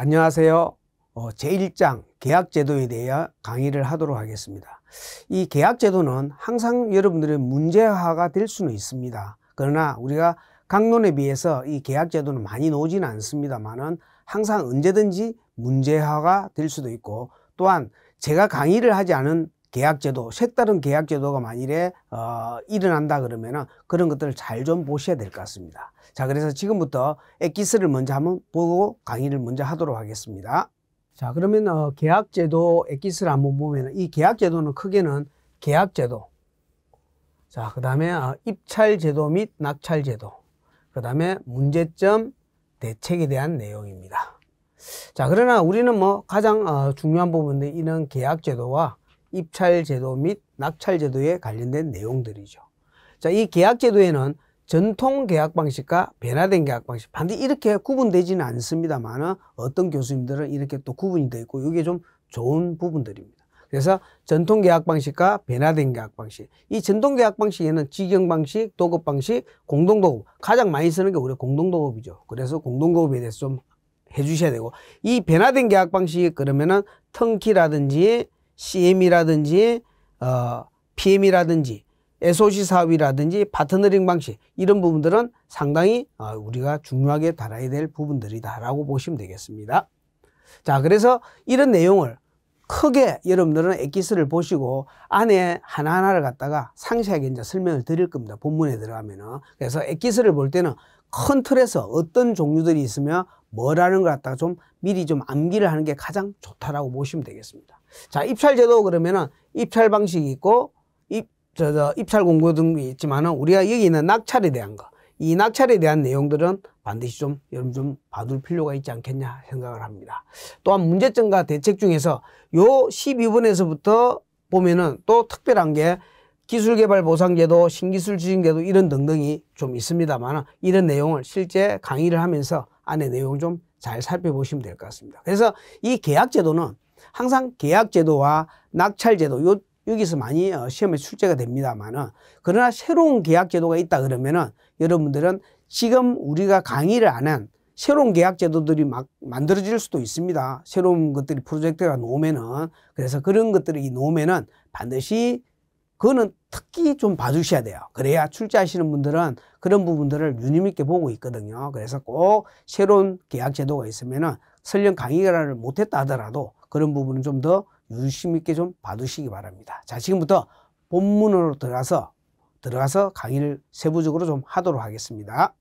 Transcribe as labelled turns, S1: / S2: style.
S1: 안녕하세요. 어, 제1장 계약제도에 대해 강의를 하도록 하겠습니다. 이 계약제도는 항상 여러분들의 문제화가 될 수는 있습니다. 그러나 우리가 강론에 비해서 이 계약제도는 많이 나오지는 않습니다만은 항상 언제든지 문제화가 될 수도 있고 또한 제가 강의를 하지 않은 계약제도, 색다른 계약제도가 만일에 어, 일어난다 그러면은 그런 것들을 잘 좀 보셔야 될 것 같습니다. 자, 그래서 지금부터 액기스를 먼저 한번 보고 강의를 먼저 하도록 하겠습니다. 자, 그러면 어, 계약제도 액기스를 한번 보면은 이 계약제도는 크게는 계약제도, 자, 그 다음에 어, 입찰제도 및 낙찰제도, 그 다음에 문제점, 대책에 대한 내용입니다. 자, 그러나 우리는 뭐 가장 어, 중요한 부분은 이런 계약제도와 입찰제도 및 낙찰제도에 관련된 내용들이죠. 자, 이 계약제도에는 전통 계약 방식과 변화된 계약 방식 반드시 이렇게 구분되지는 않습니다만 어떤 교수님들은 이렇게 또 구분이 되어 있고 이게 좀 좋은 부분들입니다. 그래서 전통 계약 방식과 변화된 계약 방식 이 전통 계약 방식에는 직영 방식, 도급 방식, 공동 도급 가장 많이 쓰는 게 우리 공동 도급이죠. 그래서 공동 도급에 대해서 좀 해주셔야 되고 이 변화된 계약 방식 이 그러면은 턴키라든지 CM이라든지 어, PM이라든지 SOC 사업이라든지 파트너링 방식 이런 부분들은 상당히 어, 우리가 중요하게 달아야될 부분들이다라고 보시면 되겠습니다. 자, 그래서 이런 내용을 크게 여러분들은 엑기스를 보시고 안에 하나하나를 갖다가 상세하게 이제 설명을 드릴 겁니다. 본문에 들어가면은. 그래서 엑기스를 볼 때는 큰 틀에서 어떤 종류들이 있으며 뭐라는 걸 갖다가 좀 미리 좀 암기를 하는 게 가장 좋다라고 보시면 되겠습니다. 자, 입찰제도 그러면은 입찰 방식이 있고 입, 저, 저, 입찰 공고 등이 있지만은 우리가 여기 있는 낙찰에 대한 거, 이 낙찰에 대한 내용들은 반드시 좀 여러분 좀 봐둘 필요가 있지 않겠냐 생각을 합니다. 또한 문제점과 대책 중에서 요 12번에서부터 보면은 또 특별한 게 기술개발 보상제도, 신기술 추진제도 이런 등등이 좀 있습니다만 이런 내용을 실제 강의를 하면서 안에 내용 좀 잘 살펴보시면 될 것 같습니다. 그래서 이 계약제도는 항상 계약제도와 낙찰제도 요, 여기서 많이 어, 시험에 출제가 됩니다만은 그러나 새로운 계약제도가 있다 그러면은 여러분들은 지금 우리가 강의를 안 한 새로운 계약제도들이 막 만들어질 수도 있습니다. 새로운 것들이 프로젝트가 놓으면은 그래서 그런 것들이 놓으면은 반드시 그거는 특히 좀 봐주셔야 돼요. 그래야 출제하시는 분들은 그런 부분들을 유념 있게 보고 있거든요. 그래서 꼭 새로운 계약 제도가 있으면은 설령 강의를 못했다 하더라도 그런 부분은 좀 더 유심 있게 좀 봐주시기 바랍니다. 자, 지금부터 본문으로 들어가서 들어가서 강의를 세부적으로 좀 하도록 하겠습니다.